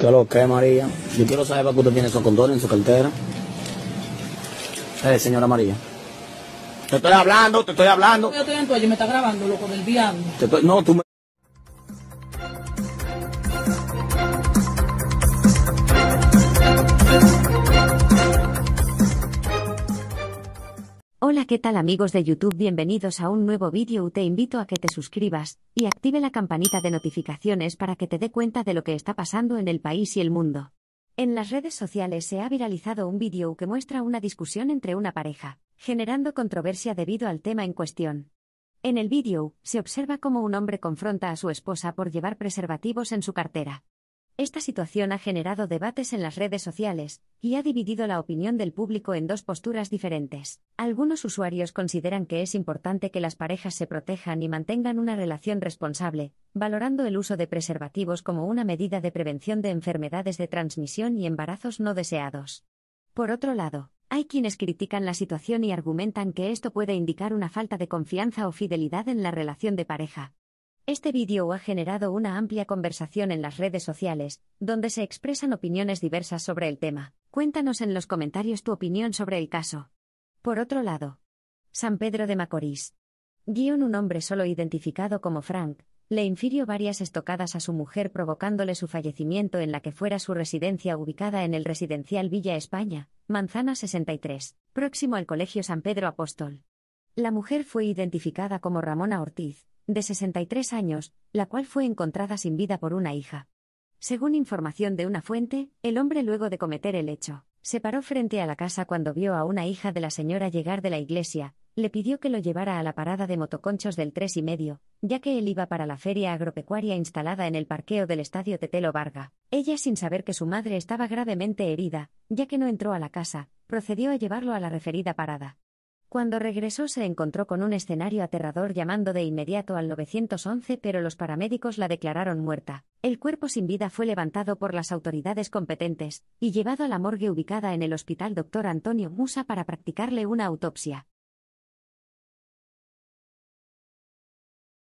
¿Qué lo que, María? Yo quiero saber para qué usted tiene esos condones en su cartera. Eh, señora María. Te estoy hablando, te estoy hablando. Yo estoy está grabando, loco, del No, tú me... Hola qué tal amigos de YouTube bienvenidos a un nuevo vídeo te invito a que te suscribas y active la campanita de notificaciones para que te dé cuenta de lo que está pasando en el país y el mundo. En las redes sociales se ha viralizado un vídeo que muestra una discusión entre una pareja, generando controversia debido al tema en cuestión. En el vídeo, se observa cómo un hombre confronta a su esposa por llevar preservativos en su cartera. Esta situación ha generado debates en las redes sociales y ha dividido la opinión del público en dos posturas diferentes. Algunos usuarios consideran que es importante que las parejas se protejan y mantengan una relación responsable, valorando el uso de preservativos como una medida de prevención de enfermedades de transmisión y embarazos no deseados. Por otro lado, hay quienes critican la situación y argumentan que esto puede indicar una falta de confianza o fidelidad en la relación de pareja, este vídeo ha generado una amplia conversación en las redes sociales, donde se expresan opiniones diversas sobre el tema. Cuéntanos en los comentarios tu opinión sobre el caso. Por otro lado, San Pedro de Macorís. Guión un hombre solo identificado como Frank, le infirió varias estocadas a su mujer provocándole su fallecimiento en la que fuera su residencia ubicada en el residencial Villa España, Manzana 63, próximo al Colegio San Pedro Apóstol. La mujer fue identificada como Ramona Ortiz, de 63 años, la cual fue encontrada sin vida por una hija. Según información de una fuente, el hombre luego de cometer el hecho, se paró frente a la casa cuando vio a una hija de la señora llegar de la iglesia, le pidió que lo llevara a la parada de motoconchos del tres y medio, ya que él iba para la feria agropecuaria instalada en el parqueo del estadio Tetelo Varga. Ella, sin saber que su madre estaba gravemente herida, ya que no entró a la casa, procedió a llevarlo a la referida parada. Cuando regresó se encontró con un escenario aterrador llamando de inmediato al 911 pero los paramédicos la declararon muerta. El cuerpo sin vida fue levantado por las autoridades competentes y llevado a la morgue ubicada en el hospital Dr. Antonio Musa para practicarle una autopsia.